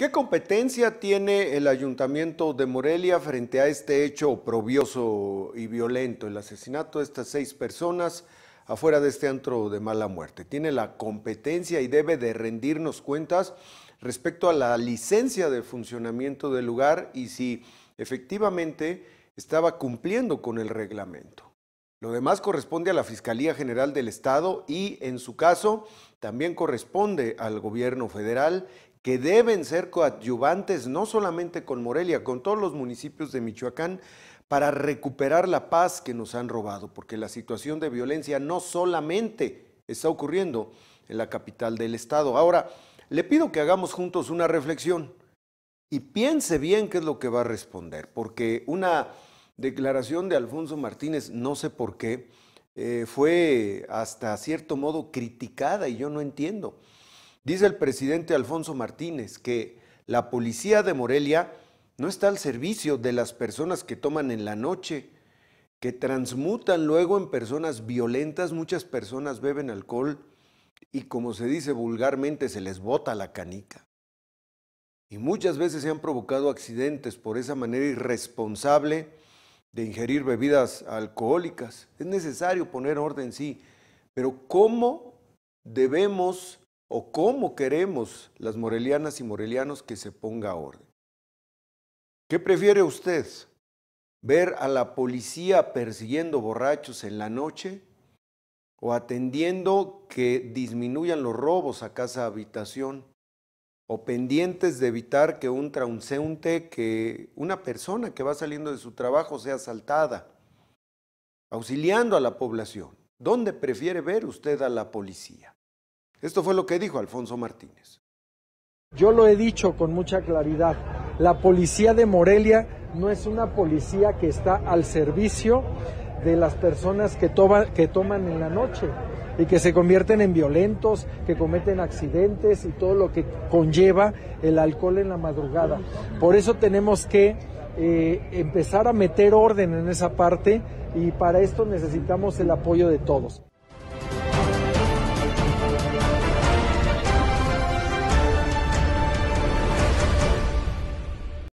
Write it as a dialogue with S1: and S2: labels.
S1: ¿Qué competencia tiene el ayuntamiento de Morelia frente a este hecho oprobioso y violento, el asesinato de estas seis personas afuera de este antro de mala muerte? ¿Tiene la competencia y debe de rendirnos cuentas respecto a la licencia de funcionamiento del lugar y si efectivamente estaba cumpliendo con el reglamento? Lo demás corresponde a la Fiscalía General del Estado y, en su caso, también corresponde al gobierno federal que deben ser coadyuvantes no solamente con Morelia, con todos los municipios de Michoacán, para recuperar la paz que nos han robado, porque la situación de violencia no solamente está ocurriendo en la capital del estado. Ahora, le pido que hagamos juntos una reflexión y piense bien qué es lo que va a responder, porque una declaración de Alfonso Martínez, no sé por qué, eh, fue hasta cierto modo criticada y yo no entiendo. Dice el presidente Alfonso Martínez que la policía de Morelia no está al servicio de las personas que toman en la noche, que transmutan luego en personas violentas, muchas personas beben alcohol y como se dice vulgarmente se les bota la canica. Y muchas veces se han provocado accidentes por esa manera irresponsable de ingerir bebidas alcohólicas. Es necesario poner orden, sí, pero ¿cómo debemos o cómo queremos las morelianas y morelianos que se ponga orden? ¿Qué prefiere usted? ¿Ver a la policía persiguiendo borrachos en la noche o atendiendo que disminuyan los robos a casa habitación? o pendientes de evitar que un transeúnte, que una persona que va saliendo de su trabajo sea asaltada, auxiliando a la población. ¿Dónde prefiere ver usted a la policía? Esto fue lo que dijo Alfonso Martínez.
S2: Yo lo he dicho con mucha claridad, la policía de Morelia no es una policía que está al servicio de las personas que, que toman en la noche y que se convierten en violentos, que cometen accidentes y todo lo que conlleva el alcohol en la madrugada. Por eso tenemos que eh, empezar a meter orden en esa parte y para esto necesitamos el apoyo de todos.